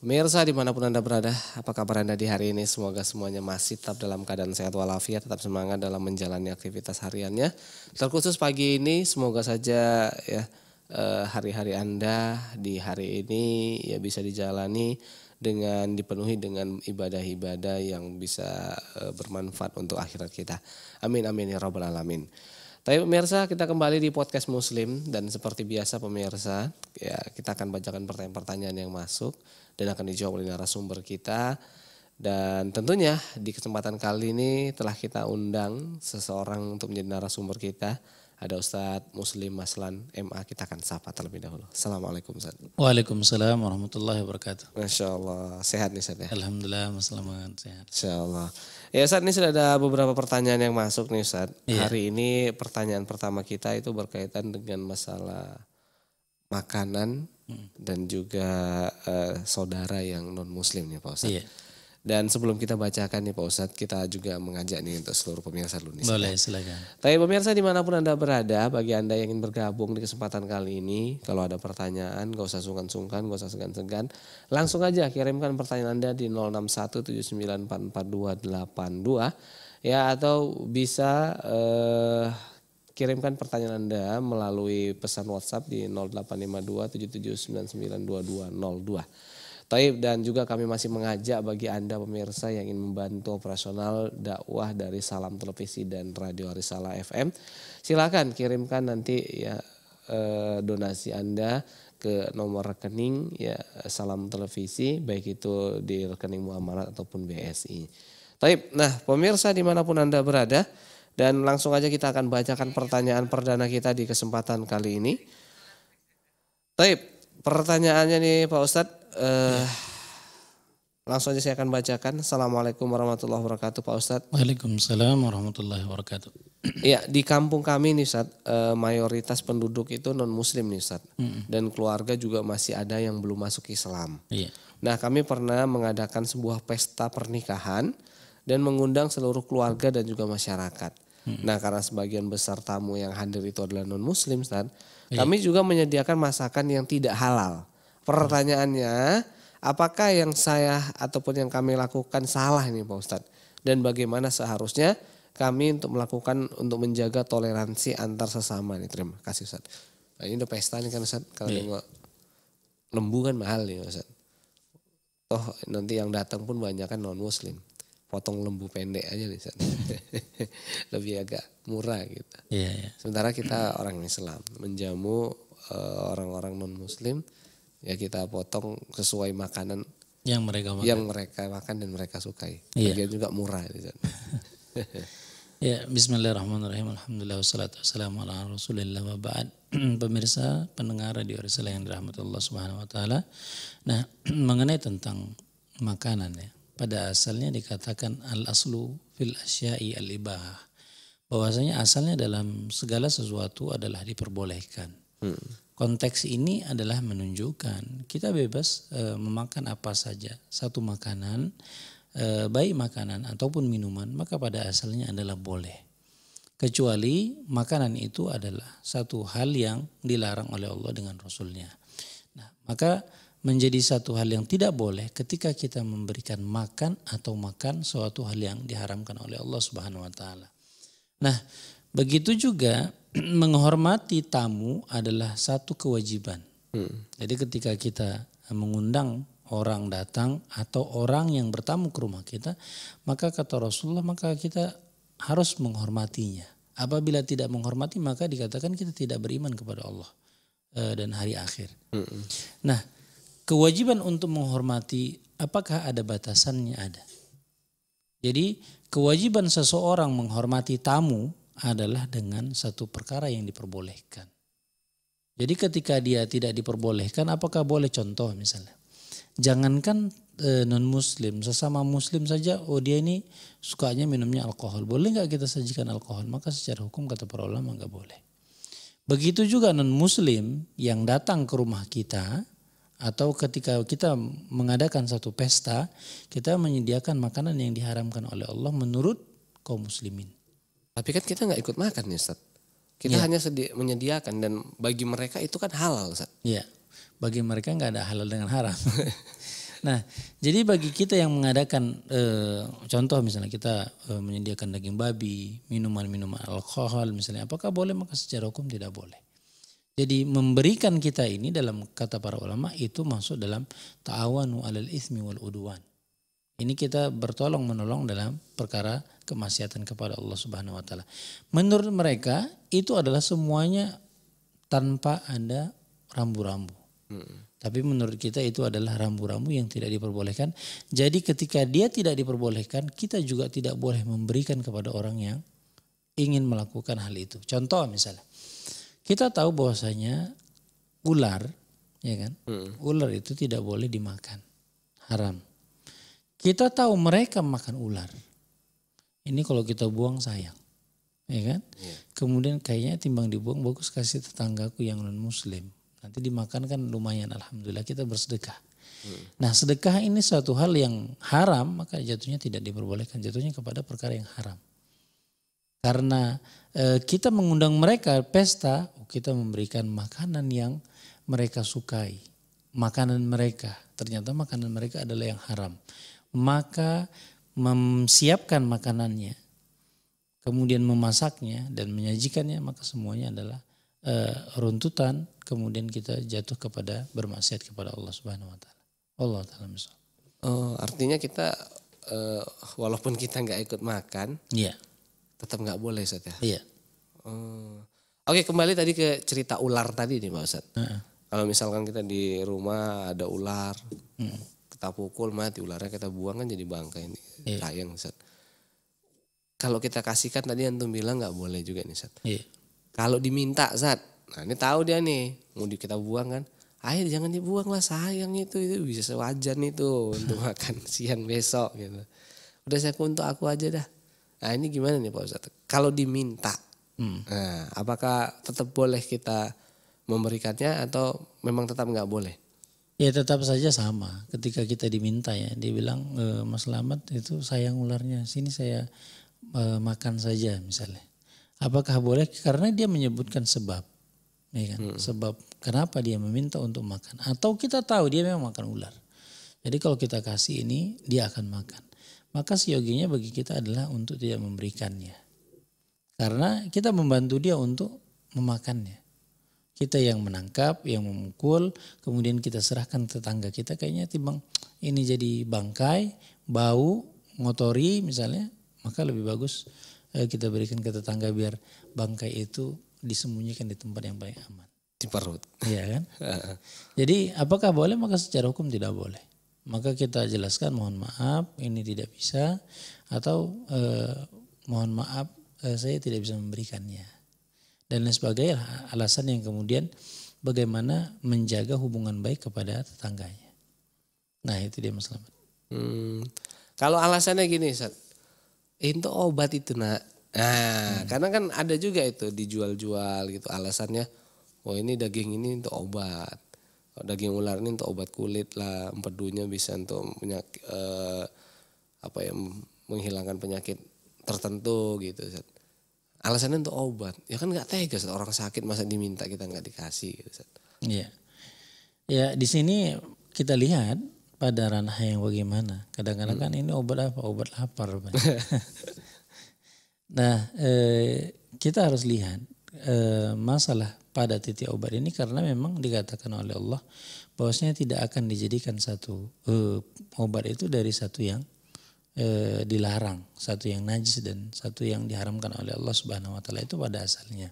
Pemirsa dimanapun Anda berada, apa kabar Anda di hari ini? Semoga semuanya masih tetap dalam keadaan sehat walafiat, tetap semangat dalam menjalani aktivitas hariannya. Terkhusus pagi ini, semoga saja ya eh, hari-hari Anda di hari ini ya bisa dijalani dengan dipenuhi dengan ibadah-ibadah yang bisa eh, bermanfaat untuk akhirat kita. Amin amin ya robbal alamin. Tapi pemirsa kita kembali di podcast Muslim dan seperti biasa pemirsa ya kita akan bacakan pertanyaan-pertanyaan yang masuk dan akan dijawab oleh narasumber kita. Dan tentunya di kesempatan kali ini telah kita undang seseorang untuk menjadi narasumber kita. Ada Ustadz Muslim Maslan MA kita akan sapa terlebih dahulu. Assalamualaikum Ustaz. Waalaikumsalam warahmatullahi wabarakatuh. Masya Allah sehat nih Ustaz ya. Alhamdulillah selamat sehat. Insya Allah. Ya saat ini sudah ada beberapa pertanyaan yang masuk nih saat Ya. Hari ini pertanyaan pertama kita itu berkaitan dengan masalah makanan hmm. dan juga uh, saudara yang non muslim nih Pak Ustaz. Ya. Dan sebelum kita bacakan nih Pak Ustadz, kita juga mengajak nih untuk seluruh pemirsa dulu nih. Boleh, silakan. Tapi pemirsa dimanapun Anda berada, bagi Anda yang ingin bergabung di kesempatan kali ini, kalau ada pertanyaan, gak usah sungkan-sungkan, gak usah segan-segan, langsung aja kirimkan pertanyaan Anda di 0617944282 ya atau bisa eh, kirimkan pertanyaan Anda melalui pesan WhatsApp di 0852 Taib dan juga kami masih mengajak bagi Anda pemirsa yang ingin membantu operasional dakwah dari Salam Televisi dan Radio Arisala FM. Silakan kirimkan nanti ya eh, donasi Anda ke nomor rekening ya Salam Televisi baik itu di rekening muamalat ataupun BSI. Taib. Nah, pemirsa dimanapun Anda berada dan langsung aja kita akan bacakan pertanyaan perdana kita di kesempatan kali ini. Taib, pertanyaannya nih Pak Ustadz, eh, langsung aja saya akan bacakan. Assalamualaikum warahmatullahi wabarakatuh Pak Ustadz. Waalaikumsalam warahmatullahi wabarakatuh. ya di kampung kami nih saat eh, mayoritas penduduk itu non muslim nih Ustadz. Mm -hmm. Dan keluarga juga masih ada yang belum masuk Islam. Iya. Nah kami pernah mengadakan sebuah pesta pernikahan dan mengundang seluruh keluarga dan juga masyarakat. Hmm. Nah karena sebagian besar tamu yang hadir itu adalah non muslim Ustaz, iya. kami juga menyediakan masakan yang tidak halal. Pertanyaannya, apakah yang saya ataupun yang kami lakukan salah ini Pak Ustadz? Dan bagaimana seharusnya kami untuk melakukan untuk menjaga toleransi antar sesama nih. Terima kasih Ustaz. Nah, ini udah pesta nih kan Ustaz. Kalau yeah. nengok lembu kan mahal nih Ustaz. Toh nanti yang datang pun banyak kan non muslim. Potong lembu pendek aja nih Ustaz. Lebih agak murah gitu. Yeah, yeah. Sementara kita orang Islam menjamu eh, orang-orang non muslim ya kita potong sesuai makanan yang mereka makan. Yang mereka makan dan mereka sukai. Iya. Lagian juga murah di gitu. ya, bismillahirrahmanirrahim. Alhamdulillah wassalamualaikum wassalamu ala Rasulillah wa Pemirsa, pendengar Radio Arisala yang dirahmati Allah Subhanahu wa taala. Nah, mengenai tentang makanan ya. Pada asalnya dikatakan al-aslu fil asya'i al ibah Bahwasanya asalnya dalam segala sesuatu adalah diperbolehkan. Hmm konteks ini adalah menunjukkan kita bebas e, memakan apa saja satu makanan e, baik makanan ataupun minuman maka pada asalnya adalah boleh kecuali makanan itu adalah satu hal yang dilarang oleh Allah dengan Rasulnya nah maka menjadi satu hal yang tidak boleh ketika kita memberikan makan atau makan suatu hal yang diharamkan oleh Allah Subhanahu wa taala. Nah, begitu juga menghormati tamu adalah satu kewajiban. Hmm. Jadi ketika kita mengundang orang datang atau orang yang bertamu ke rumah kita, maka kata Rasulullah maka kita harus menghormatinya. Apabila tidak menghormati maka dikatakan kita tidak beriman kepada Allah e, dan hari akhir. Hmm. Nah, kewajiban untuk menghormati apakah ada batasannya ada? Jadi kewajiban seseorang menghormati tamu adalah dengan satu perkara yang diperbolehkan. Jadi ketika dia tidak diperbolehkan, apakah boleh contoh misalnya? Jangankan e, non muslim, sesama muslim saja, oh dia ini sukanya minumnya alkohol, boleh nggak kita sajikan alkohol? Maka secara hukum kata para ulama nggak boleh. Begitu juga non muslim yang datang ke rumah kita atau ketika kita mengadakan satu pesta, kita menyediakan makanan yang diharamkan oleh Allah menurut kaum muslimin. Tapi kan kita nggak ikut makan nih Ustaz. Kita yeah. hanya sedi- menyediakan dan bagi mereka itu kan halal Ustaz. Iya. Bagi mereka nggak ada halal dengan haram. nah, jadi bagi kita yang mengadakan e, contoh misalnya kita e, menyediakan daging babi, minuman-minuman alkohol misalnya, apakah boleh? Maka secara hukum tidak boleh. Jadi memberikan kita ini dalam kata para ulama itu masuk dalam ta'awanu alal ismi wal udwan ini kita bertolong menolong dalam perkara kemaksiatan kepada Allah Subhanahu wa taala. Menurut mereka itu adalah semuanya tanpa ada rambu-rambu. Hmm. Tapi menurut kita itu adalah rambu-rambu yang tidak diperbolehkan. Jadi ketika dia tidak diperbolehkan, kita juga tidak boleh memberikan kepada orang yang ingin melakukan hal itu. Contoh misalnya, kita tahu bahwasanya ular, ya kan? Hmm. Ular itu tidak boleh dimakan, haram. Kita tahu mereka makan ular. Ini kalau kita buang sayang. Ya kan? Yeah. Kemudian kayaknya timbang dibuang bagus kasih tetanggaku yang non muslim. Nanti dimakan kan lumayan alhamdulillah kita bersedekah. Hmm. Nah sedekah ini suatu hal yang haram maka jatuhnya tidak diperbolehkan. Jatuhnya kepada perkara yang haram. Karena e, kita mengundang mereka pesta oh, kita memberikan makanan yang mereka sukai. Makanan mereka. Ternyata makanan mereka adalah yang haram maka mempersiapkan makanannya, kemudian memasaknya dan menyajikannya, maka semuanya adalah e, runtutan. Kemudian kita jatuh kepada bermaksiat kepada Allah Subhanahu Wa Taala. Allah Taala misal. Oh, artinya kita e, walaupun kita nggak ikut makan, iya. tetap nggak boleh saja. ya. Iya. Oh. Oke kembali tadi ke cerita ular tadi nih Pak Ustadz. Uh -uh. Kalau misalkan kita di rumah ada ular kita pukul mati ularnya kita buang kan jadi bangkai ini yeah. sayang Ustaz. Kalau kita kasihkan tadi antum bilang nggak boleh juga nih Ustaz. Yeah. Kalau diminta Ustaz, nah ini tahu dia nih mau kita buang kan. Ayo jangan dibuang lah sayang itu itu bisa sewajan itu untuk makan siang besok gitu. Udah saya untuk aku aja dah. Nah ini gimana nih Pak Ustadz? Kalau diminta, hmm. nah, apakah tetap boleh kita memberikannya atau memang tetap nggak boleh? Ya tetap saja sama. Ketika kita diminta ya, dia bilang e, Mas Selamat itu sayang ularnya, sini saya e, makan saja misalnya. Apakah boleh? Karena dia menyebutkan sebab, ya kan? Hmm. Sebab kenapa dia meminta untuk makan? Atau kita tahu dia memang makan ular. Jadi kalau kita kasih ini, dia akan makan. Maka si yoginya bagi kita adalah untuk tidak memberikannya. Karena kita membantu dia untuk memakannya. Kita yang menangkap, yang memukul, kemudian kita serahkan tetangga kita. Kayaknya timbang ini jadi bangkai, bau, ngotori misalnya, maka lebih bagus eh, kita berikan ke tetangga biar bangkai itu disembunyikan di tempat yang paling aman. Di perut. Iya kan? jadi apakah boleh? Maka secara hukum tidak boleh maka kita jelaskan mohon maaf ini tidak bisa atau eh, mohon maaf eh, saya tidak bisa memberikannya dan lain sebagainya alasan yang kemudian bagaimana menjaga hubungan baik kepada tetangganya. Nah itu dia Mas Laman. Hmm. Kalau alasannya gini, Sat. Itu obat itu nak. Nah, hmm. karena kan ada juga itu dijual-jual gitu alasannya. Oh ini daging ini untuk obat. Oh, daging ular ini untuk obat kulit lah. Empedunya bisa untuk penyakit eh, apa ya menghilangkan penyakit tertentu gitu. Sat. Alasannya untuk obat. Ya kan nggak tega Ustaz. orang sakit masa diminta kita nggak dikasih gitu Iya. Ya di sini kita lihat pada ranah yang bagaimana. Kadang-kadang hmm. kan ini obat apa? Obat lapar. nah eh, kita harus lihat eh, masalah pada titik obat ini karena memang dikatakan oleh Allah bahwasanya tidak akan dijadikan satu eh, obat itu dari satu yang e, dilarang, satu yang najis dan satu yang diharamkan oleh Allah Subhanahu wa taala itu pada asalnya.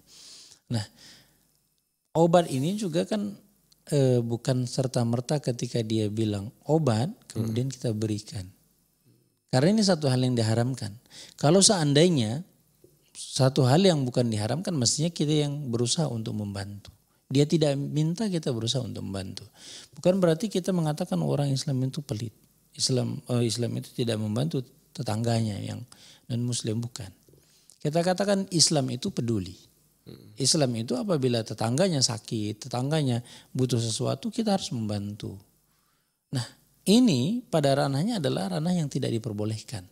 Nah, obat ini juga kan e, bukan serta-merta ketika dia bilang obat kemudian hmm. kita berikan. Karena ini satu hal yang diharamkan. Kalau seandainya satu hal yang bukan diharamkan mestinya kita yang berusaha untuk membantu. Dia tidak minta kita berusaha untuk membantu. Bukan berarti kita mengatakan orang Islam itu pelit. Islam uh, Islam itu tidak membantu tetangganya yang non muslim bukan. Kita katakan Islam itu peduli. Hmm. Islam itu apabila tetangganya sakit, tetangganya butuh sesuatu, kita harus membantu. Nah, ini pada ranahnya adalah ranah yang tidak diperbolehkan.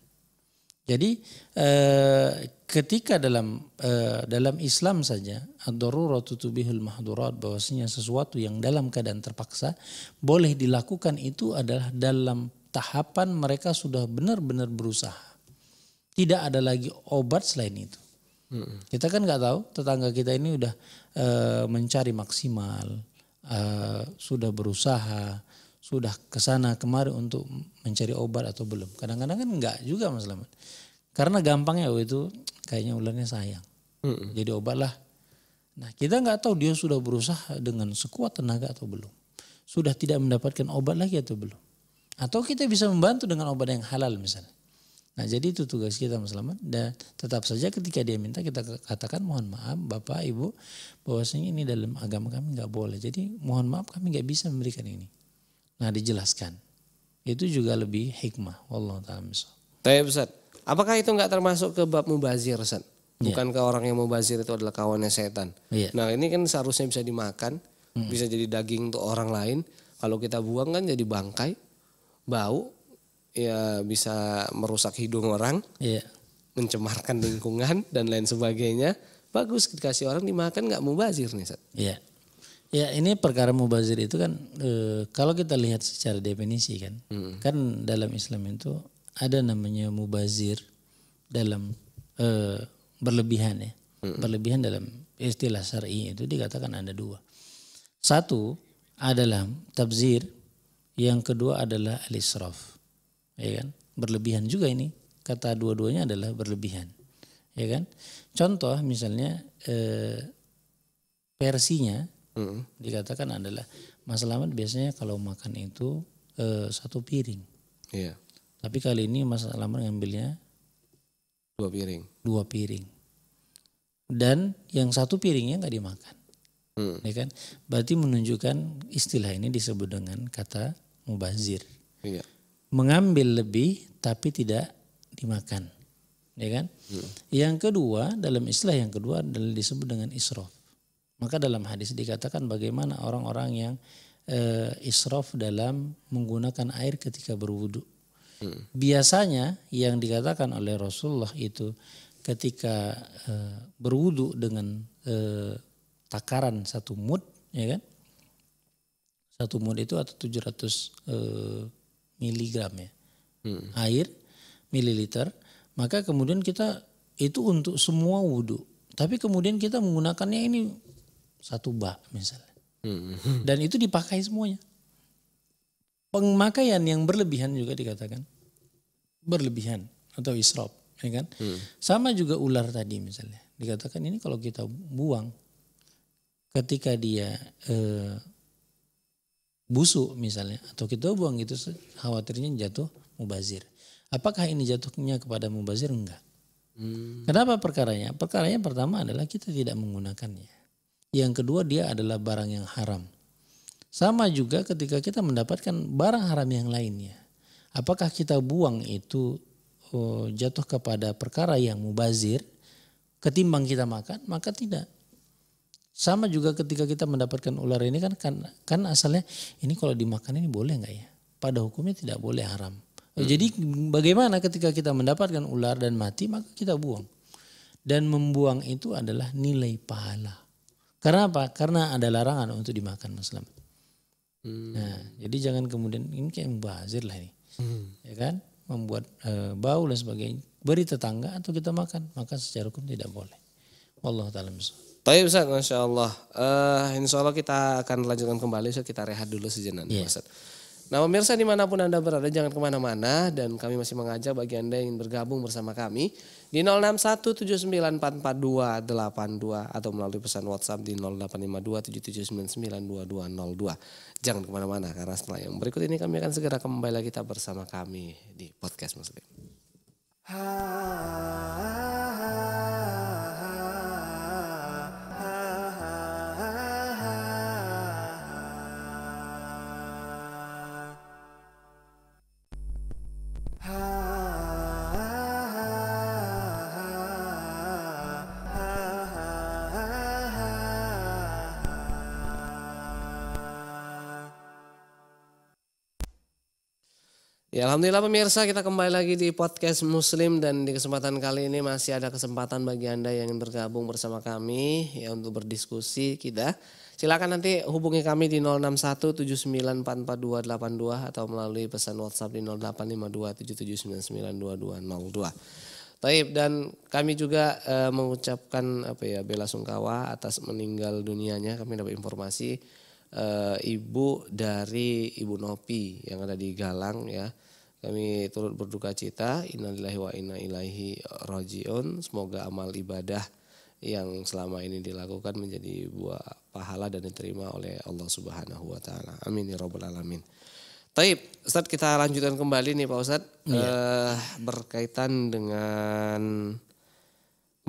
Jadi eh, ketika dalam eh, dalam Islam saja ad daruratutubihul mahdurat bahwasanya sesuatu yang dalam keadaan terpaksa boleh dilakukan itu adalah dalam tahapan mereka sudah benar-benar berusaha. Tidak ada lagi obat selain itu. Hmm. Kita kan nggak tahu tetangga kita ini udah e, mencari maksimal, e, sudah berusaha, sudah kesana kemari untuk mencari obat atau belum. Kadang-kadang kan nggak juga Mas Laman. Karena gampangnya waktu itu kayaknya ularnya sayang. Hmm. Jadi obatlah. Nah kita nggak tahu dia sudah berusaha dengan sekuat tenaga atau belum. Sudah tidak mendapatkan obat lagi atau belum. Atau kita bisa membantu dengan obat yang halal misalnya. Nah jadi itu tugas kita Mas Laman. Dan tetap saja ketika dia minta kita katakan mohon maaf Bapak Ibu bahwasanya ini dalam agama kami nggak boleh. Jadi mohon maaf kami nggak bisa memberikan ini. Nah dijelaskan. Itu juga lebih hikmah. Wallahu ta'ala Tapi Ustaz, apakah itu nggak termasuk ke bab mubazir Ustaz? Iya. Bukan yeah. ke orang yang mubazir itu adalah kawannya setan. Yeah. Nah ini kan seharusnya bisa dimakan, mm. bisa jadi daging untuk orang lain. Kalau kita buang kan jadi bangkai, bau ya bisa merusak hidung orang, yeah. mencemarkan lingkungan dan lain sebagainya. Bagus dikasih orang dimakan nggak mubazir nih. Sat. Yeah. Ya ini perkara mubazir itu kan e, kalau kita lihat secara definisi kan, mm. kan dalam Islam itu ada namanya mubazir dalam e, berlebihan ya, mm. berlebihan dalam istilah syar'i itu dikatakan ada dua. Satu adalah tabzir yang kedua adalah al-israf. Ya kan? Berlebihan juga ini. Kata dua-duanya adalah berlebihan. Ya kan? Contoh misalnya eh, versinya mm. dikatakan adalah Mas Slamet biasanya kalau makan itu eh, satu piring. Iya. Yeah. Tapi kali ini Mas Slamet ngambilnya dua piring. Dua piring. Dan yang satu piringnya nggak dimakan. Hmm. Ya kan? Berarti menunjukkan istilah ini disebut dengan kata mubazir. Iya. Mengambil lebih tapi tidak dimakan. Ya kan? Hmm. Yang kedua, dalam istilah yang kedua adalah disebut dengan israf. Maka dalam hadis dikatakan bagaimana orang-orang yang e, israf dalam menggunakan air ketika berwudu. Hmm. Biasanya yang dikatakan oleh Rasulullah itu ketika e, berwudu dengan e, takaran satu mud, ya kan? satu mut itu atau 700 eh, miligram ya hmm. air mililiter maka kemudian kita itu untuk semua wudhu tapi kemudian kita menggunakannya ini satu bak misalnya hmm. dan itu dipakai semuanya pemakaian yang berlebihan juga dikatakan berlebihan atau isrop ya kan hmm. sama juga ular tadi misalnya dikatakan ini kalau kita buang ketika dia eh, busuk misalnya atau kita buang gitu khawatirnya jatuh mubazir. Apakah ini jatuhnya kepada mubazir? Enggak. Hmm. Kenapa perkaranya? Perkaranya pertama adalah kita tidak menggunakannya. Yang kedua dia adalah barang yang haram. Sama juga ketika kita mendapatkan barang haram yang lainnya. Apakah kita buang itu oh, jatuh kepada perkara yang mubazir ketimbang kita makan? Maka tidak. Sama juga ketika kita mendapatkan ular ini kan kan, kan asalnya ini kalau dimakan ini boleh nggak ya? Pada hukumnya tidak boleh haram. Hmm. Jadi bagaimana ketika kita mendapatkan ular dan mati maka kita buang. Dan membuang itu adalah nilai pahala. Karena apa? Karena ada larangan untuk dimakan Muslim. Hmm. Nah, jadi jangan kemudian ini kayak membazir lah ini. Hmm. Ya kan? Membuat e, bau dan sebagainya. Beri tetangga atau kita makan, maka secara hukum tidak boleh. Wallahu taala tapi Ustaz, Masya Allah. Uh, insya Allah kita akan lanjutkan kembali, Ustaz. Kita rehat dulu sejenak. Yeah. Nah pemirsa dimanapun Anda berada jangan kemana-mana dan kami masih mengajak bagi Anda yang bergabung bersama kami di 0617944282 atau melalui pesan WhatsApp di 085277992202. Jangan kemana-mana karena setelah yang berikut ini kami akan segera kembali lagi kita bersama kami di Podcast Muslim. Ha, ha, ha. Ya Alhamdulillah pemirsa kita kembali lagi di podcast Muslim dan di kesempatan kali ini masih ada kesempatan bagi Anda yang ingin bergabung bersama kami ya untuk berdiskusi kita. Silakan nanti hubungi kami di 0617944282 atau melalui pesan WhatsApp di 085277992202. Taib dan kami juga e, mengucapkan apa ya bela sungkawa atas meninggal dunianya kami dapat informasi e, ibu dari Ibu Nopi yang ada di Galang ya. Kami turut berduka cita. Innalillahi wa inna ilaihi rajiun. Semoga amal ibadah yang selama ini dilakukan menjadi buah pahala dan diterima oleh Allah Subhanahu wa taala. Amin ya rabbal alamin. Taib, Ustaz kita lanjutkan kembali nih Pak Ustaz ya. Uh, eh, berkaitan dengan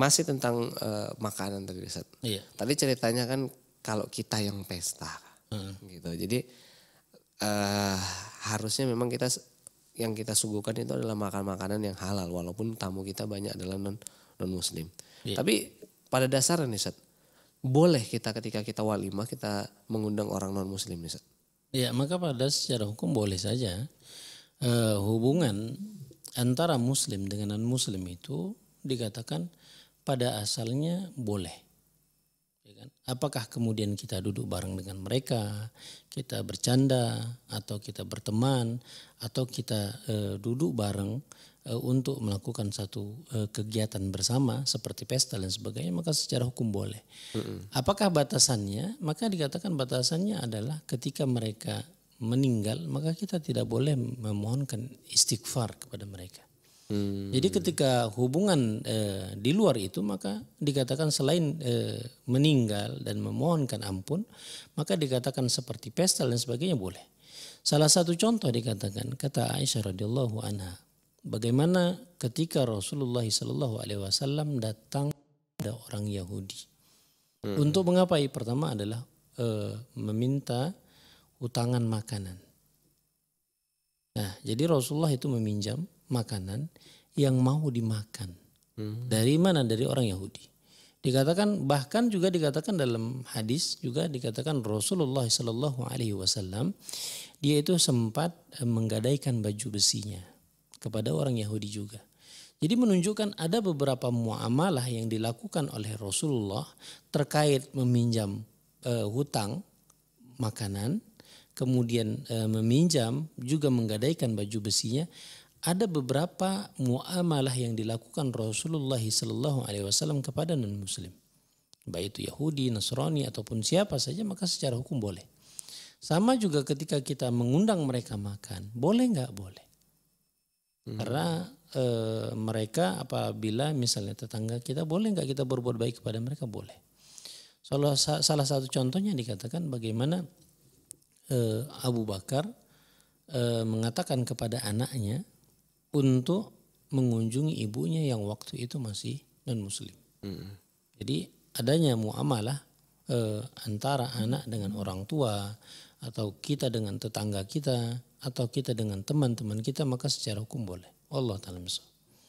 masih tentang uh, makanan tadi Ustaz. Iya. Tadi ceritanya kan kalau kita yang pesta. Hmm. Gitu. Jadi uh, harusnya memang kita yang kita suguhkan itu adalah makan-makanan yang halal walaupun tamu kita banyak adalah non non muslim. Yeah. Tapi pada dasarnya nih Seth, boleh kita ketika kita walimah kita mengundang orang non muslim nih Seth. Ya, maka pada secara hukum boleh saja eh, hubungan antara muslim dengan non muslim itu dikatakan pada asalnya boleh kan? Apakah kemudian kita duduk bareng dengan mereka, kita bercanda atau kita berteman atau kita e, duduk bareng e, untuk melakukan satu e, kegiatan bersama seperti pesta dan sebagainya maka secara hukum boleh. mm hmm Apakah batasannya? Maka dikatakan batasannya adalah ketika mereka meninggal maka kita tidak boleh memohonkan istighfar kepada mereka. Hmm. Jadi ketika hubungan e, di luar itu maka dikatakan selain e, meninggal dan memohonkan ampun, maka dikatakan seperti pesta dan sebagainya boleh. Salah satu contoh dikatakan kata Aisyah radhiyallahu anha, bagaimana ketika Rasulullah shallallahu alaihi wasallam datang pada orang Yahudi. Hmm. Untuk mengapai pertama adalah e, meminta utangan makanan. Nah, jadi Rasulullah itu meminjam makanan yang mau dimakan. Hmm. Dari mana? Dari orang Yahudi. Dikatakan bahkan juga dikatakan dalam hadis juga dikatakan Rasulullah Shallallahu Alaihi Wasallam dia itu sempat eh, menggadaikan baju besinya kepada orang Yahudi juga. Jadi menunjukkan ada beberapa muamalah yang dilakukan oleh Rasulullah terkait meminjam e, hutang makanan, kemudian e, meminjam juga menggadaikan baju besinya ada beberapa muamalah yang dilakukan Rasulullah SAW Alaihi Wasallam kepada non Muslim, baik itu Yahudi, Nasrani ataupun siapa saja maka secara hukum boleh. Sama juga ketika kita mengundang mereka makan, boleh nggak boleh? Hmm. Karena e, mereka apabila misalnya tetangga kita boleh nggak kita berbuat baik kepada mereka boleh. Salah, salah satu contohnya dikatakan bagaimana e, Abu Bakar e, mengatakan kepada anaknya untuk mengunjungi ibunya yang waktu itu masih non muslim. Mm. Jadi adanya muamalah e, antara anak dengan orang tua atau kita dengan tetangga kita atau kita dengan teman-teman kita maka secara hukum boleh. Allah taala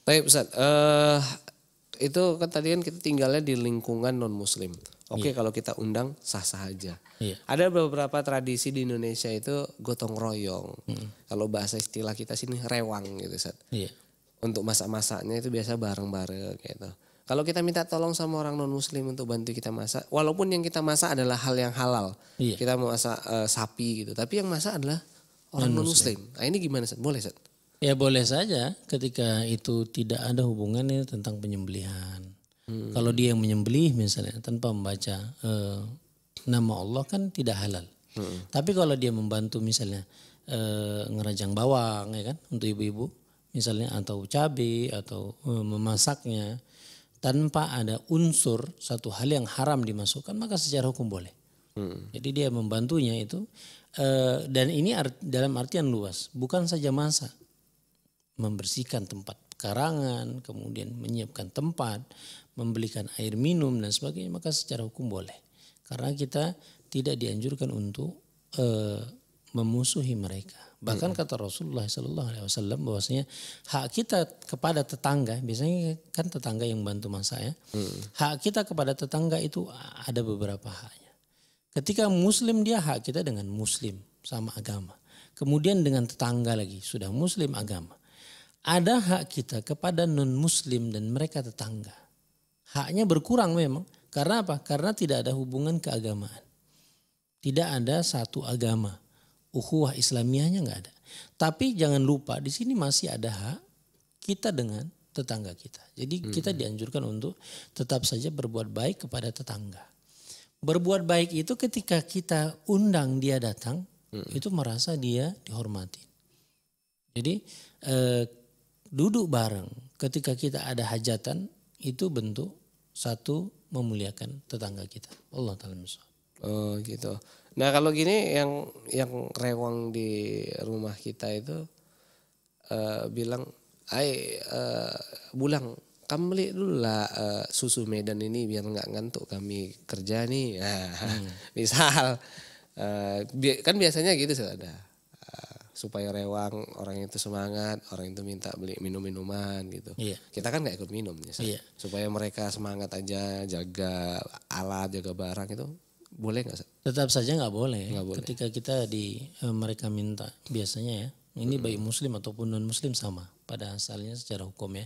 Baik Ustaz, uh, itu kan tadi kan kita tinggalnya di lingkungan non muslim. Oke okay, iya. yeah. kalau kita undang sah-sah aja. Yeah. Ada beberapa tradisi di Indonesia itu gotong royong. Mm. Kalau bahasa istilah kita sini rewang gitu saat. Yeah. Untuk masak-masaknya itu biasa bareng-bareng gitu. Kalau kita minta tolong sama orang non muslim untuk bantu kita masak, walaupun yang kita masak adalah hal yang halal. Yeah. Kita mau masak uh, sapi gitu, tapi yang masak adalah orang non muslim. Nah, ini gimana saat? Boleh saat? Ya boleh saja ketika itu tidak ada hubungannya tentang penyembelihan. Hmm. Kalau dia yang menyembelih misalnya tanpa membaca eh, nama Allah kan tidak halal. Hmm. Tapi kalau dia membantu misalnya eh, ngerajang bawang ya kan untuk ibu-ibu misalnya atau cabai atau eh, memasaknya tanpa ada unsur satu hal yang haram dimasukkan maka secara hukum boleh. Hmm. Jadi dia membantunya itu eh, dan ini art, dalam artian luas bukan saja masak membersihkan tempat karangan, kemudian menyiapkan tempat, membelikan air minum dan sebagainya, maka secara hukum boleh. Karena kita tidak dianjurkan untuk e, memusuhi mereka. Bahkan kata Rasulullah Shallallahu Alaihi Wasallam bahwasanya hak kita kepada tetangga, biasanya kan tetangga yang bantu masa ya, hmm. hak kita kepada tetangga itu ada beberapa haknya. Ketika Muslim dia hak kita dengan Muslim sama agama, kemudian dengan tetangga lagi sudah Muslim agama ada hak kita kepada non-muslim dan mereka tetangga. Haknya berkurang memang. Karena apa? Karena tidak ada hubungan keagamaan. Tidak ada satu agama. Uhuah islamiahnya nggak ada. Tapi jangan lupa di sini masih ada hak kita dengan tetangga kita. Jadi hmm. kita dianjurkan untuk tetap saja berbuat baik kepada tetangga. Berbuat baik itu ketika kita undang dia datang, hmm. itu merasa dia dihormati. Jadi eh, duduk bareng ketika kita ada hajatan itu bentuk satu memuliakan tetangga kita. Allah taala misal. Oh gitu. Nah kalau gini yang yang rewang di rumah kita itu uh, bilang, ay uh, eh, Bulang, kamu beli dulu lah uh, susu Medan ini biar nggak ngantuk kami kerja nih." Nah, hmm. misal uh, bi kan biasanya gitu sudah supaya rewang orang itu semangat orang itu minta beli minum minuman gitu iya. kita kan nggak ikut minum ya iya. supaya mereka semangat aja jaga alat jaga barang itu boleh nggak tetap saja nggak boleh, boleh ketika kita di e, mereka minta biasanya ya ini hmm. baik muslim ataupun non muslim sama pada asalnya secara hukum ya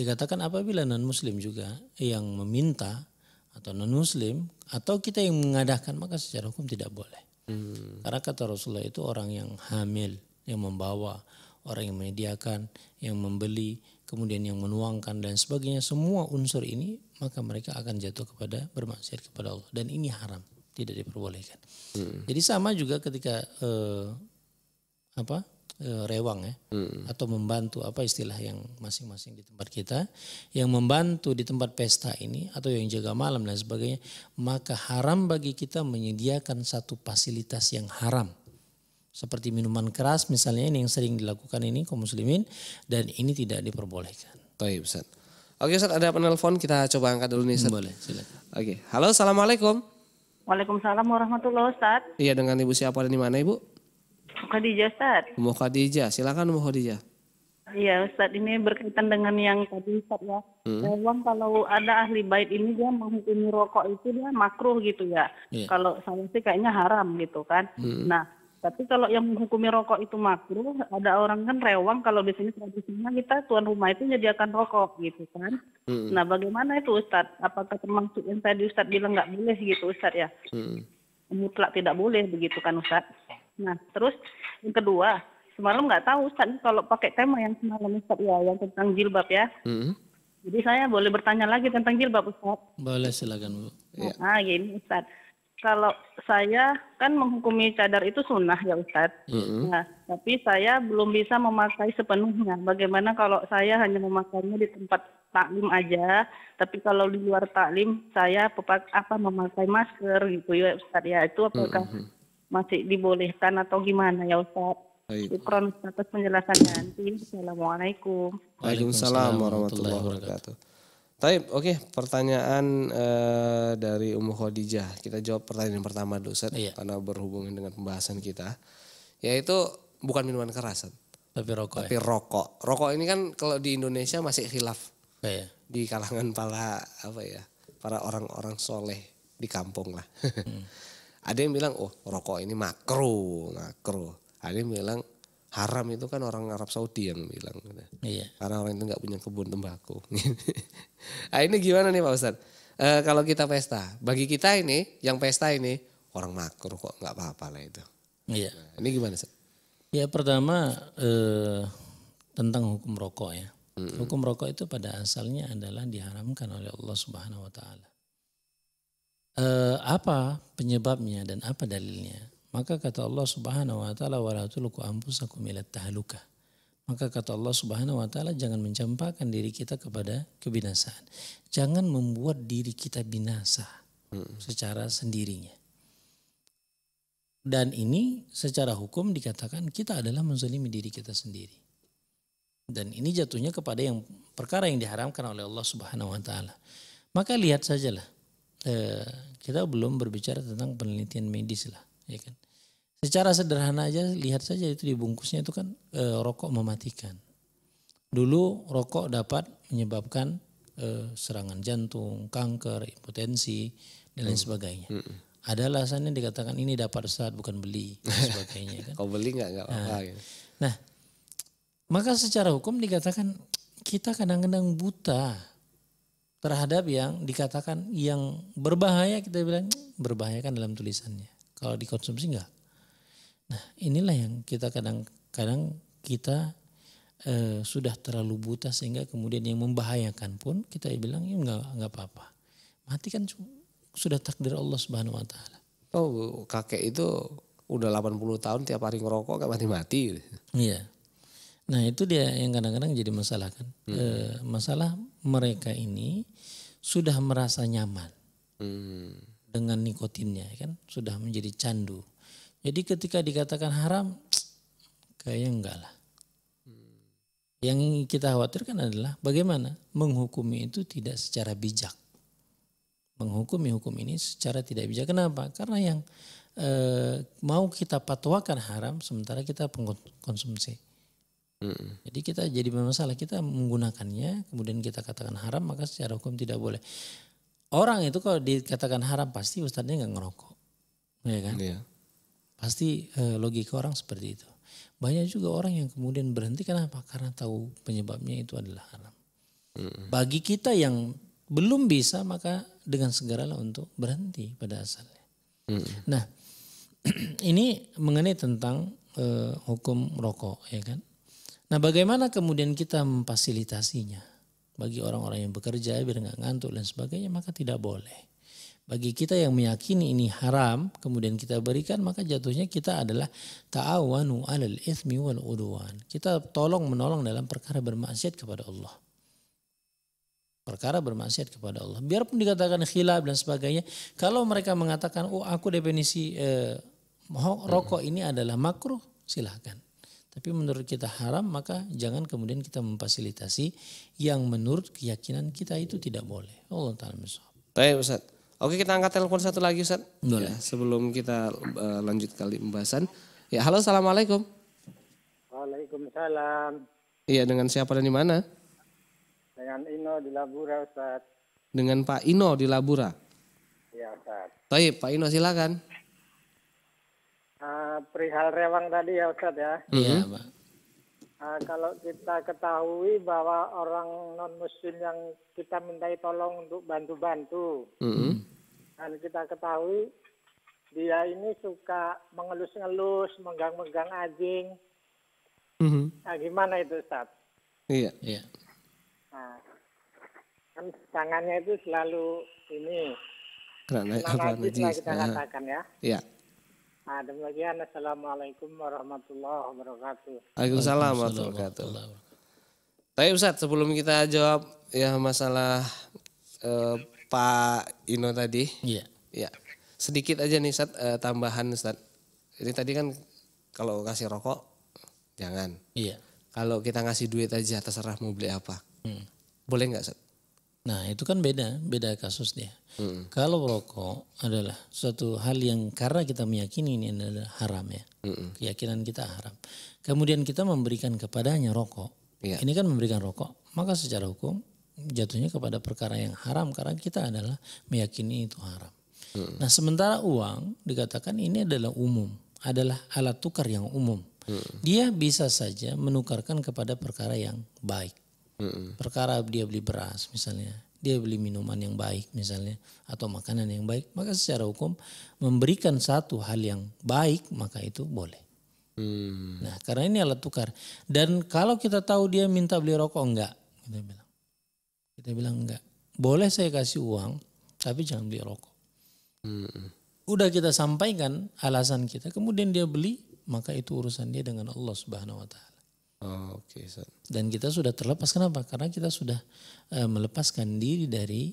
dikatakan apabila non muslim juga yang meminta atau non muslim atau kita yang mengadakan maka secara hukum tidak boleh Hmm. Karena kata Rasulullah itu orang yang hamil, yang membawa, orang yang menyediakan, yang membeli, kemudian yang menuangkan dan sebagainya semua unsur ini maka mereka akan jatuh kepada bermaksiat kepada Allah dan ini haram, tidak diperbolehkan. Hmm. Jadi sama juga ketika eh, apa? Eh, rewang ya hmm. atau membantu apa istilah yang masing-masing di tempat kita yang membantu di tempat pesta ini atau yang jaga malam dan sebagainya maka haram bagi kita menyediakan satu fasilitas yang haram seperti minuman keras misalnya ini yang sering dilakukan ini kaum muslimin dan ini tidak diperbolehkan. Baik, Ustaz. Oke, Ustaz ada penelpon kita coba angkat dulu nih, Ustaz. Boleh, silakan. Oke. Halo, Assalamualaikum. Waalaikumsalam warahmatullahi Ustaz. Iya, dengan Ibu siapa dan di mana, Ibu? Khadijah Ustaz. Ummu Khadijah, silakan Ummu Khadijah. Iya Ustaz, ini berkaitan dengan yang tadi Ustaz ya. Hmm. Uang eh, kalau ada ahli bait ini dia menghukumi rokok itu dia makruh gitu ya. Yeah. Kalau saya sih kayaknya haram gitu kan. Hmm. Nah, tapi kalau yang menghukumi rokok itu makruh, ada orang kan rewang kalau di sini tradisinya kita tuan rumah itu menyediakan rokok gitu kan. Hmm. Nah, bagaimana itu Ustaz? Apakah termasuk yang tadi Ustaz bilang nggak boleh gitu Ustaz ya? Hmm. Mutlak tidak boleh begitu kan Ustaz? Nah, terus yang kedua, semalam nggak tahu Ustaz kalau pakai tema yang semalam Ustaz ya, yang tentang jilbab ya. -hmm. Jadi saya boleh bertanya lagi tentang jilbab Ustaz. Boleh silakan Bu. Ya. Nah, gini Ustaz. Kalau saya kan menghukumi cadar itu sunnah ya Ustaz. Mm -hmm. Nah, tapi saya belum bisa memakai sepenuhnya. Bagaimana kalau saya hanya memakainya di tempat taklim aja, tapi kalau di luar taklim saya apa memakai masker gitu ya Ustaz ya. Itu apakah mm -hmm masih dibolehkan atau gimana ya Ustaz? Syukron atas penjelasannya nanti. Assalamualaikum. Waalaikumsalam warahmatullahi wabarakatuh. Taib, oke okay. pertanyaan uh, dari Ummu Khadijah. Kita jawab pertanyaan pertama dulu Ustaz iya. karena berhubungan dengan pembahasan kita. Yaitu bukan minuman keras Ustaz. Tapi rokok. Tapi ya. rokok. Rokok ini kan kalau di Indonesia masih khilaf. Iya. Di kalangan para apa ya? Para orang-orang soleh di kampung lah. Hmm. Ada yang bilang, oh rokok ini makro, makro. Ada yang bilang haram itu kan orang Arab Saudi yang bilang. Gitu. Iya. Karena orang itu nggak punya kebun tembakau. nah, ini gimana nih Pak Ustadz? E, kalau kita pesta, bagi kita ini yang pesta ini orang makro kok nggak apa-apa lah itu. Iya. Nah, ini gimana Ustaz? Ya pertama eh, tentang hukum rokok ya. Hukum rokok itu pada asalnya adalah diharamkan oleh Allah Subhanahu wa taala. Eh, apa penyebabnya dan apa dalilnya. Maka kata Allah Subhanahu wa taala wala tulku anfusakum ila tahluka. Maka kata Allah Subhanahu wa taala jangan mencampakkan diri kita kepada kebinasaan. Jangan membuat diri kita binasa hmm. secara sendirinya. Dan ini secara hukum dikatakan kita adalah menzalimi diri kita sendiri. Dan ini jatuhnya kepada yang perkara yang diharamkan oleh Allah Subhanahu wa taala. Maka lihat sajalah Eh, kita belum berbicara tentang penelitian medis lah, ya kan. Secara sederhana aja lihat saja itu dibungkusnya itu kan e, rokok mematikan. Dulu rokok dapat menyebabkan e, serangan jantung, kanker, impotensi dan lain hmm. sebagainya. Hmm. Ada alasannya dikatakan ini dapat saat bukan beli dan sebagainya kan. Kau beli nggak nggak apa-apa. Nah, gitu. nah, maka secara hukum dikatakan kita kadang-kadang buta terhadap yang dikatakan yang berbahaya kita bilang berbahaya kan dalam tulisannya. Kalau dikonsumsi enggak. Nah, inilah yang kita kadang-kadang kita e, sudah terlalu buta sehingga kemudian yang membahayakan pun kita bilang ya enggak enggak apa-apa. Mati kan sudah takdir Allah Subhanahu wa taala. Oh, kakek itu udah 80 tahun tiap hari ngerokok gak mati-mati. Iya. Nah itu dia yang kadang-kadang jadi masalah kan. Hmm. E, masalah mereka ini sudah merasa nyaman hmm. dengan nikotinnya ya kan, sudah menjadi candu. Jadi ketika dikatakan haram, kayaknya enggak lah. Hmm. Yang kita khawatirkan adalah bagaimana menghukumi itu tidak secara bijak. Menghukumi hukum ini secara tidak bijak. Kenapa? Karena yang e, mau kita patuakan haram, sementara kita pengkonsumsi. Mm. Jadi kita jadi bermasalah kita menggunakannya kemudian kita katakan haram maka secara hukum tidak boleh. Orang itu kalau dikatakan haram pasti ustadznya nggak ngerokok, ya kan? Yeah. Pasti e, logika orang seperti itu. Banyak juga orang yang kemudian berhenti karena apa Karena tahu penyebabnya itu adalah haram. Mm. Bagi kita yang belum bisa maka dengan segeralah untuk berhenti pada asalnya. Mm. Nah, ini mengenai tentang e, hukum rokok ya kan? Nah bagaimana kemudian kita memfasilitasinya bagi orang-orang yang bekerja biar nggak ngantuk dan sebagainya maka tidak boleh. Bagi kita yang meyakini ini haram kemudian kita berikan maka jatuhnya kita adalah ta'awanu alal ithmi wal udwan. Kita tolong menolong dalam perkara bermaksiat kepada Allah. Perkara bermaksiat kepada Allah. Biarpun dikatakan khilaf dan sebagainya, kalau mereka mengatakan oh aku definisi eh, rokok ini adalah makruh, silahkan tapi menurut kita haram maka jangan kemudian kita memfasilitasi yang menurut keyakinan kita itu tidak boleh. Allah taala Baik Ustaz. Oke kita angkat telepon satu lagi Ustaz. Boleh. Ya, sebelum kita uh, lanjut kali pembahasan. Ya halo assalamualaikum. Waalaikumsalam. Iya dengan siapa dan di mana? Dengan Ino di Labura Ustaz. Dengan Pak Ino di Labura. Iya Ustaz. Baik Pak Ino silakan perihal rewang tadi ya Ustaz ya. Iya, mm-hmm. Pak. Uh, kalau kita ketahui bahwa orang non muslim yang kita mintai tolong untuk bantu-bantu. Mm -hmm. Dan kita ketahui dia ini suka mengelus-ngelus, menggang-menggang ajing. Mm -hmm. Nah, gimana itu Ustaz? Iya, iya. Nah, kan tangannya itu selalu ini karena itu lah kita ah. katakan ya. Iya. Nah, demikian. Assalamualaikum warahmatullahi wabarakatuh. Waalaikumsalam warahmatullahi wabarakatuh. Tapi Ustaz, sebelum kita jawab ya masalah eh, Pak Ino tadi. Iya. Ya. Sedikit aja nih Ustaz, eh, tambahan Ustaz. Jadi tadi kan kalau kasih rokok jangan. Iya. Kalau kita ngasih duit aja terserah mau beli apa. Hmm. Boleh nggak Ustaz? Nah itu kan beda, beda kasus dia. Hmm. Kalau rokok adalah suatu hal yang karena kita meyakini ini adalah haram ya, Hmm. keyakinan kita haram. Kemudian kita memberikan kepadanya rokok. Ya. Ini kan memberikan rokok, maka secara hukum jatuhnya kepada perkara yang haram karena kita adalah meyakini itu haram. Hmm. Nah sementara uang dikatakan ini adalah umum, adalah alat tukar yang umum. Hmm. Dia bisa saja menukarkan kepada perkara yang baik hmm Perkara dia beli beras misalnya, dia beli minuman yang baik misalnya atau makanan yang baik, maka secara hukum memberikan satu hal yang baik maka itu boleh. Mm. Nah, karena ini alat tukar. Dan kalau kita tahu dia minta beli rokok enggak, kita bilang. Kita bilang enggak. Boleh saya kasih uang, tapi jangan beli rokok. Mm-hmm. Udah kita sampaikan alasan kita, kemudian dia beli, maka itu urusan dia dengan Allah Subhanahu wa taala. Oh, Oke, okay. dan kita sudah terlepas kenapa? Karena kita sudah uh, melepaskan diri dari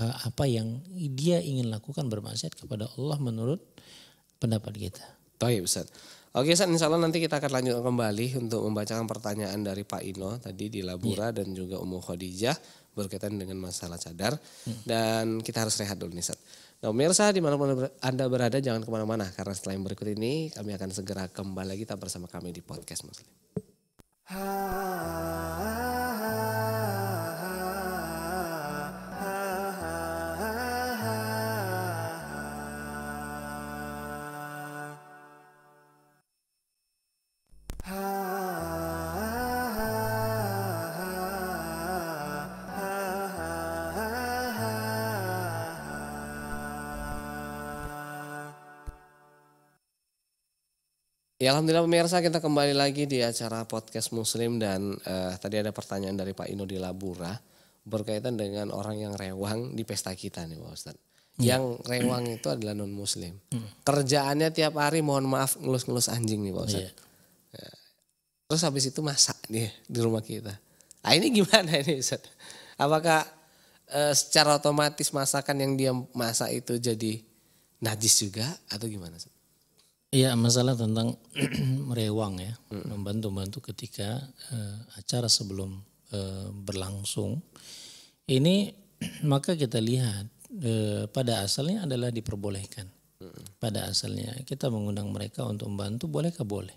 uh, apa yang dia ingin lakukan bermaksiat kepada Allah menurut pendapat kita. Baik, Ustaz. Oke, Ustaz, insya Allah nanti kita akan lanjut kembali untuk membacakan pertanyaan dari Pak Ino tadi di Labura yeah. dan juga Ummu Khadijah berkaitan dengan masalah cadar. Hmm. Dan kita harus rehat dulu nih, Ustaz. Nah, pemirsa dimanapun Anda berada jangan kemana-mana karena setelah yang berikut ini kami akan segera kembali lagi tetap bersama kami di Podcast Muslim. ah, ah, ah. ah. Ya Alhamdulillah pemirsa kita kembali lagi di acara podcast muslim dan uh, tadi ada pertanyaan dari Pak Ino di Labura berkaitan dengan orang yang rewang di pesta kita nih Pak Ustadz. Hmm. Yang rewang hmm. itu adalah non muslim. Hmm. Kerjaannya tiap hari mohon maaf ngelus-ngelus anjing nih Pak Ustadz. Yeah. Ya. Terus habis itu masak dia di rumah kita. Nah ini gimana ini Ustadz? Apakah eh, secara otomatis masakan yang dia masak itu jadi najis juga atau gimana Iya, masalah tentang merewang ya, membantu-bantu ketika uh, acara sebelum uh, berlangsung. Ini maka kita lihat uh, pada asalnya adalah diperbolehkan. Pada asalnya kita mengundang mereka untuk membantu, bolehkah boleh.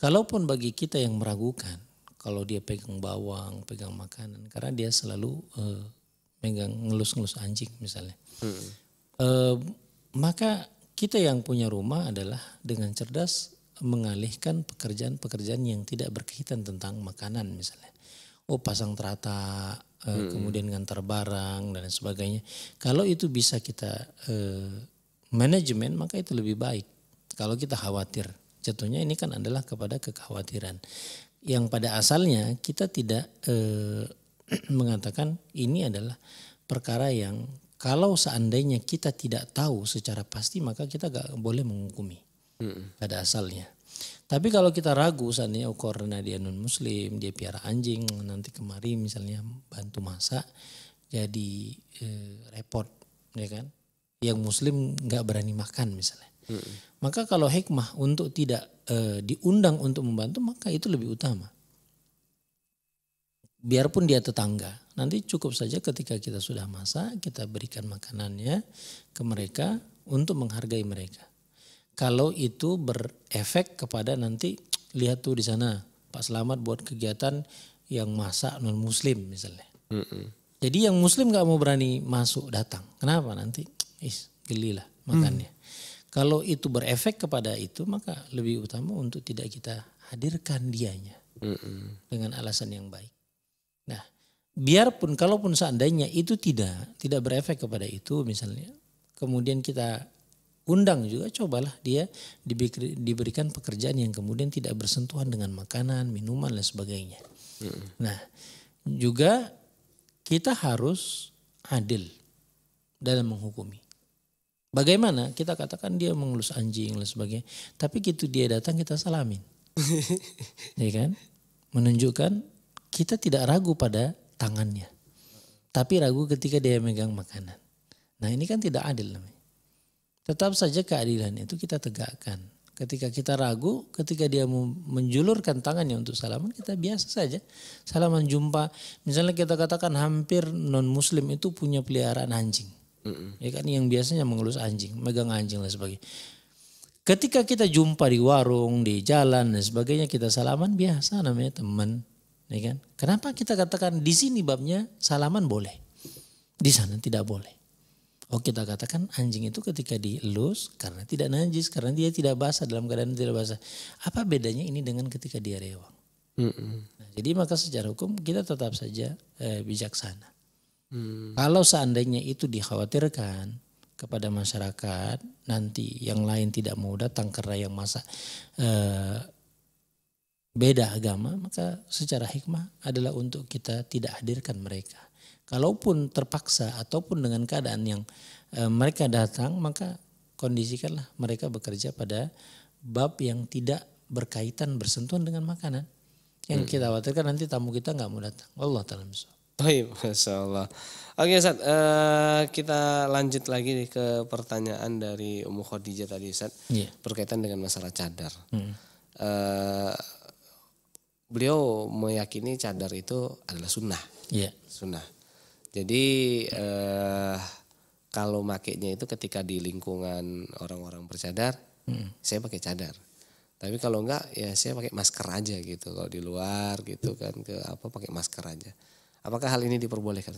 Kalaupun bagi kita yang meragukan, kalau dia pegang bawang, pegang makanan, karena dia selalu uh, megang ngelus-ngelus anjing misalnya, uh, maka kita yang punya rumah adalah dengan cerdas mengalihkan pekerjaan-pekerjaan yang tidak berkaitan tentang makanan misalnya. Oh pasang terata, eh, hmm. kemudian ngantar barang dan sebagainya. Kalau itu bisa kita eh, manajemen maka itu lebih baik. Kalau kita khawatir, jatuhnya ini kan adalah kepada kekhawatiran. Yang pada asalnya kita tidak eh, mengatakan ini adalah perkara yang kalau seandainya kita tidak tahu secara pasti maka kita gak boleh menghukumi hmm. pada asalnya. Tapi kalau kita ragu seandainya oh, karena dia non muslim, dia piara anjing, nanti kemari misalnya bantu masak jadi eh, repot ya kan. Yang muslim nggak berani makan misalnya. Hmm. Maka kalau hikmah untuk tidak eh, diundang untuk membantu maka itu lebih utama. Biarpun dia tetangga. Nanti cukup saja ketika kita sudah masak, kita berikan makanannya ke mereka untuk menghargai mereka. Kalau itu berefek kepada nanti lihat tuh di sana Pak Selamat buat kegiatan yang masak non Muslim misalnya. Mm -mm. Jadi yang Muslim nggak mau berani masuk datang. Kenapa nanti? Is gelilah makannya. Mm. Kalau itu berefek kepada itu maka lebih utama untuk tidak kita hadirkan dianya mm -mm. dengan alasan yang baik. Nah biarpun kalaupun seandainya itu tidak tidak berefek kepada itu misalnya kemudian kita undang juga cobalah dia diberikan pekerjaan yang kemudian tidak bersentuhan dengan makanan minuman dan sebagainya hmm. nah juga kita harus adil dalam menghukumi bagaimana kita katakan dia mengelus anjing dan sebagainya tapi gitu dia datang kita salamin ya kan menunjukkan kita tidak ragu pada tangannya. Tapi ragu ketika dia megang makanan. Nah ini kan tidak adil namanya. Tetap saja keadilan itu kita tegakkan. Ketika kita ragu, ketika dia menjulurkan tangannya untuk salaman, kita biasa saja. Salaman jumpa, misalnya kita katakan hampir non-muslim itu punya peliharaan anjing. Mm -mm. Ya kan yang biasanya mengelus anjing, megang anjing dan sebagainya. Ketika kita jumpa di warung, di jalan dan sebagainya, kita salaman biasa namanya teman. Ya kan? Kenapa kita katakan di sini babnya salaman boleh, di sana tidak boleh? Oh kita katakan anjing itu ketika dielus karena tidak najis, karena dia tidak basah dalam keadaan tidak basah. Apa bedanya ini dengan ketika dia rewang? Mm -mm. Nah, jadi maka secara hukum kita tetap saja eh, bijaksana. Mm. Kalau seandainya itu dikhawatirkan kepada masyarakat nanti yang lain tidak mau datang karena yang masa eh, beda agama, maka secara hikmah adalah untuk kita tidak hadirkan mereka. Kalaupun terpaksa ataupun dengan keadaan yang e, mereka datang, maka kondisikanlah mereka bekerja pada bab yang tidak berkaitan bersentuhan dengan makanan. Yang hmm. kita khawatirkan nanti tamu kita nggak mau datang. Allah taala Baik, Masya Allah. Oke Ustaz, uh, kita lanjut lagi ke pertanyaan dari Ummu Khadijah tadi Ustaz. Yeah. Berkaitan dengan masalah cadar. Hmm. Eh, beliau meyakini cadar itu adalah sunnah. Iya. Yeah. Sunnah. Jadi eh, kalau makainya itu ketika di lingkungan orang-orang bercadar, hmm. saya pakai cadar. Tapi kalau enggak ya saya pakai masker aja gitu. Kalau di luar gitu kan ke apa pakai masker aja. Apakah hal ini diperbolehkan?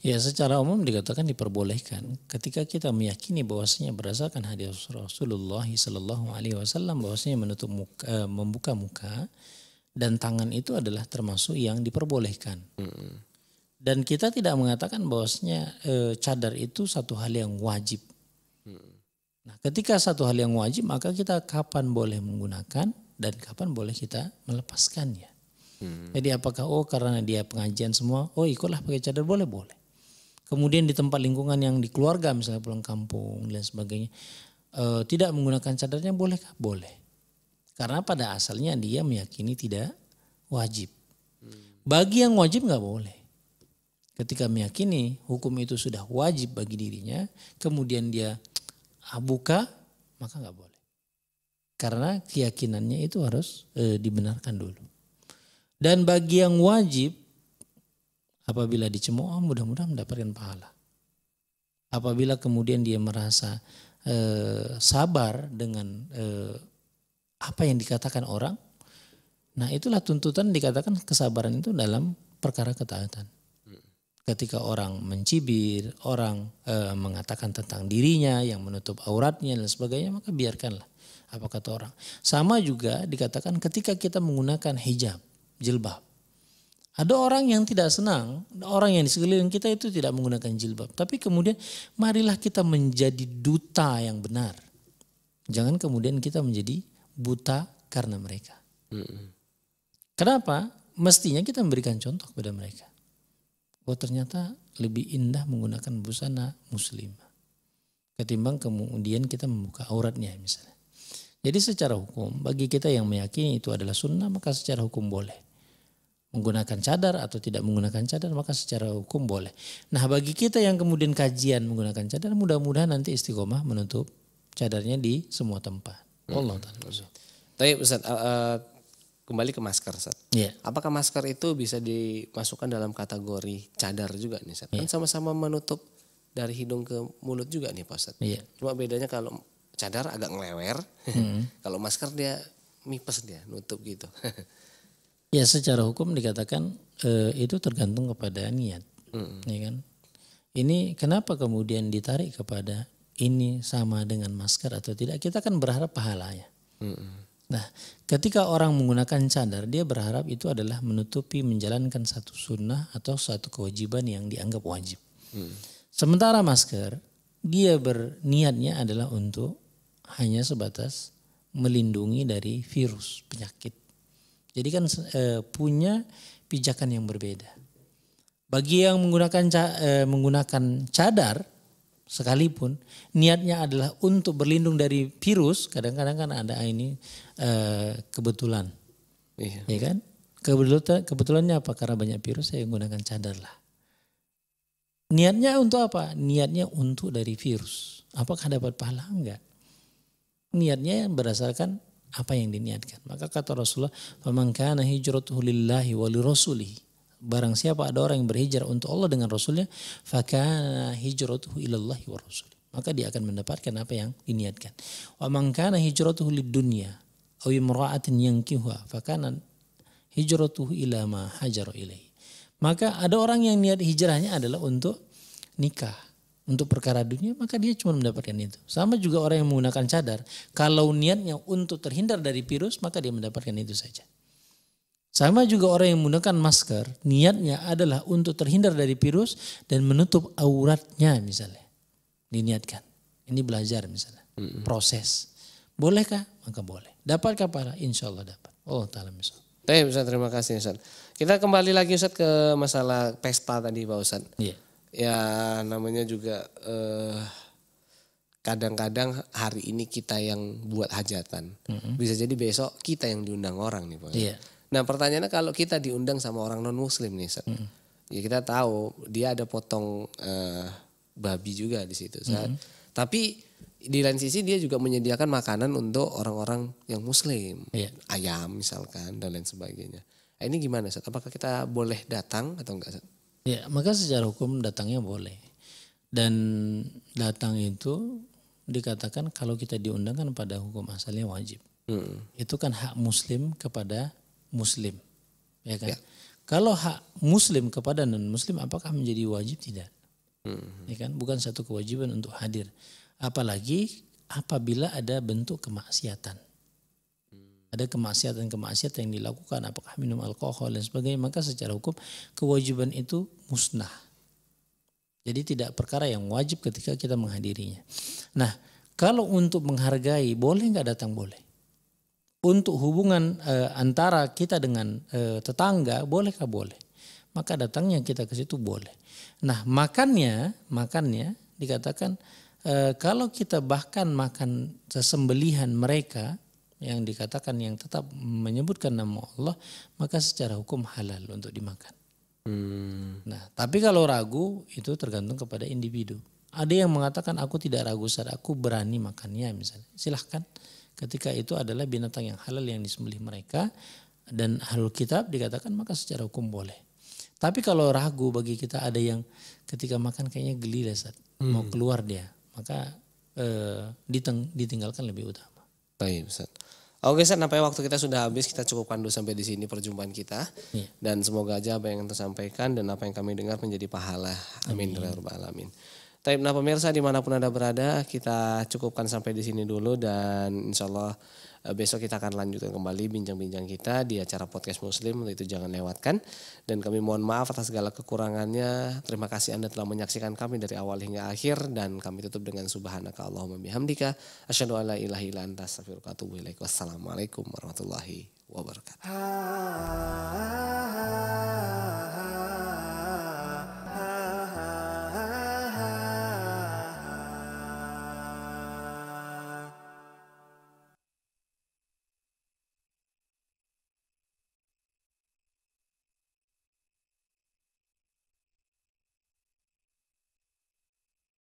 Ya secara umum dikatakan diperbolehkan ketika kita meyakini bahwasanya berdasarkan hadis Rasulullah Shallallahu Alaihi Wasallam bahwasanya menutup muka, eh, membuka muka dan tangan itu adalah termasuk yang diperbolehkan. Mm-hmm. Dan kita tidak mengatakan bahwasanya e, cadar itu satu hal yang wajib. Mm-hmm. Nah, ketika satu hal yang wajib, maka kita kapan boleh menggunakan dan kapan boleh kita melepaskannya. Mm-hmm. Jadi apakah oh karena dia pengajian semua, oh ikutlah pakai cadar boleh boleh. Kemudian di tempat lingkungan yang di keluarga misalnya pulang kampung dan sebagainya, eh, tidak menggunakan cadarnya bolehkah? Boleh. Karena pada asalnya dia meyakini tidak wajib. Bagi yang wajib nggak boleh. Ketika meyakini hukum itu sudah wajib bagi dirinya, kemudian dia abuka maka nggak boleh. Karena keyakinannya itu harus e, dibenarkan dulu. Dan bagi yang wajib, apabila dicemooh ah, mudah-mudahan mendapatkan pahala. Apabila kemudian dia merasa e, sabar dengan e, apa yang dikatakan orang. Nah itulah tuntutan dikatakan kesabaran itu dalam perkara ketaatan. Ketika orang mencibir, orang e, mengatakan tentang dirinya yang menutup auratnya dan sebagainya, maka biarkanlah apa kata orang. Sama juga dikatakan ketika kita menggunakan hijab, jilbab. Ada orang yang tidak senang, orang yang di sekeliling kita itu tidak menggunakan jilbab. Tapi kemudian marilah kita menjadi duta yang benar. Jangan kemudian kita menjadi buta karena mereka. Mm-hmm. Kenapa? Mestinya kita memberikan contoh kepada mereka. Oh ternyata lebih indah menggunakan busana muslimah. Ketimbang kemudian kita membuka auratnya misalnya. Jadi secara hukum bagi kita yang meyakini itu adalah sunnah maka secara hukum boleh. Menggunakan cadar atau tidak menggunakan cadar maka secara hukum boleh. Nah bagi kita yang kemudian kajian menggunakan cadar mudah-mudahan nanti istiqomah menutup cadarnya di semua tempat. Hmm. Allah taala. Tapi Ustaz, uh, kembali ke masker Ustaz. Yeah. Apakah masker itu bisa dimasukkan dalam kategori cadar juga nih Ustaz? Yeah. Kan sama-sama menutup dari hidung ke mulut juga nih Pak Ustaz. Yeah. Cuma bedanya kalau cadar agak ngelewer. Hmm. kalau masker dia mipes dia, nutup gitu. ya secara hukum dikatakan uh, itu tergantung kepada niat. Hmm. Ya kan? Ini kenapa kemudian ditarik kepada ini sama dengan masker atau tidak, kita kan berharap pahalanya. mm Nah, ketika orang menggunakan cadar, dia berharap itu adalah menutupi menjalankan satu sunnah atau satu kewajiban yang dianggap wajib. Mm. Sementara masker, dia berniatnya adalah untuk hanya sebatas melindungi dari virus penyakit. Jadi kan e, punya pijakan yang berbeda. Bagi yang menggunakan e, menggunakan cadar, sekalipun niatnya adalah untuk berlindung dari virus, kadang-kadang kan ada ini eh, kebetulan. Iya. Ya kan? Kebetulan kebetulannya apa? Karena banyak virus saya menggunakan cadar lah. Niatnya untuk apa? Niatnya untuk dari virus. Apakah dapat pahala? Enggak. Niatnya berdasarkan apa yang diniatkan. Maka kata Rasulullah, pemangkana kana hijratuhu lillahi barang siapa ada orang yang berhijrah untuk Allah dengan Rasulnya fakana hijratuhu ilallahi wa rasul maka dia akan mendapatkan apa yang diniatkan wa man kana hijratuhu lidunya aw imra'atin yankihuha fakana hijratuhu ila ma hajaru ilaihi maka ada orang yang niat hijrahnya adalah untuk nikah untuk perkara dunia maka dia cuma mendapatkan itu. Sama juga orang yang menggunakan cadar, kalau niatnya untuk terhindar dari virus maka dia mendapatkan itu saja. Sama juga orang yang menggunakan masker, niatnya adalah untuk terhindar dari virus dan menutup auratnya misalnya. Diniatkan. Ini belajar misalnya. Mm -hmm. Proses. Bolehkah? Maka boleh. Dapatkah para? Insya Allah dapat. Allah Ta'ala misal. Eh, Ustaz, terima kasih Ustaz. Kita kembali lagi Ustaz ke masalah pesta tadi Pak Ustaz. Iya. Yeah. Ya namanya juga kadang eh, kadang-kadang hari ini kita yang buat hajatan. Mm -hmm. Bisa jadi besok kita yang diundang orang nih Pak Ustaz. Yeah Nah pertanyaannya kalau kita diundang sama orang non muslim nih, ya kita tahu dia ada potong uh, babi juga di situ. Tapi di lain sisi dia juga menyediakan makanan untuk orang-orang yang muslim, yeah. ayam misalkan dan lain sebagainya. Nah, ini gimana? Seth? Apakah kita boleh datang atau enggak? Seth? Ya maka secara hukum datangnya boleh. Dan datang itu dikatakan kalau kita diundangkan pada hukum asalnya wajib. Hmm. Itu kan hak muslim kepada muslim. Ya kan? Ya. Kalau hak muslim kepada non muslim apakah menjadi wajib tidak? Hmm. Ya kan? Bukan satu kewajiban untuk hadir. Apalagi apabila ada bentuk kemaksiatan. Hmm. Ada kemaksiatan-kemaksiatan yang dilakukan, apakah minum alkohol dan sebagainya, maka secara hukum kewajiban itu musnah. Jadi tidak perkara yang wajib ketika kita menghadirinya. Nah, kalau untuk menghargai, boleh nggak datang? Boleh untuk hubungan e, antara kita dengan e, tetangga bolehkah boleh maka datangnya kita ke situ boleh nah makannya makannya dikatakan e, kalau kita bahkan makan sesembelihan mereka yang dikatakan yang tetap menyebutkan nama Allah maka secara hukum halal untuk dimakan hmm. nah tapi kalau ragu itu tergantung kepada individu ada yang mengatakan aku tidak ragu saat aku berani makannya misalnya silahkan ketika itu adalah binatang yang halal yang disembelih mereka dan halul kitab dikatakan maka secara hukum boleh. Tapi kalau ragu bagi kita ada yang ketika makan kayaknya geli deh Hmm. mau keluar dia, maka e, diteng, ditinggalkan lebih utama. Baik Ustaz. Oke Ustaz, nampaknya waktu kita sudah habis, kita cukup pandu sampai di sini perjumpaan kita. Iya. Dan semoga aja apa yang tersampaikan dan apa yang kami dengar menjadi pahala. Amin. Amin. Ya Amin. Taib nah pemirsa dimanapun anda berada kita cukupkan sampai di sini dulu dan insya Allah eh, besok kita akan lanjutkan kembali bincang-bincang kita di acara podcast Muslim itu jangan lewatkan dan kami mohon maaf atas segala kekurangannya terima kasih anda telah menyaksikan kami dari awal hingga akhir dan kami tutup dengan subhanaka Allahumma bihamdika asyhadu alla ilaha illa anta wassalamualaikum warahmatullahi wabarakatuh. Ah, ah, ah,